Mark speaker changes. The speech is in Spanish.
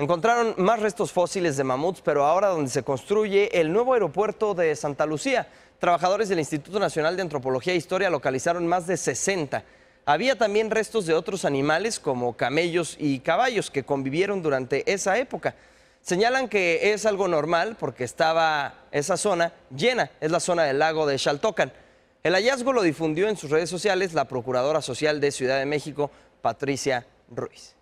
Speaker 1: Encontraron más restos fósiles de mamuts, pero ahora donde se construye el nuevo aeropuerto de Santa Lucía. Trabajadores del Instituto Nacional de Antropología e Historia localizaron más de 60. Había también restos de otros animales como camellos y caballos que convivieron durante esa época. Señalan que es algo normal porque estaba esa zona llena, es la zona del lago de Xaltocan. El hallazgo lo difundió en sus redes sociales la Procuradora Social de Ciudad de México, Patricia Ruiz.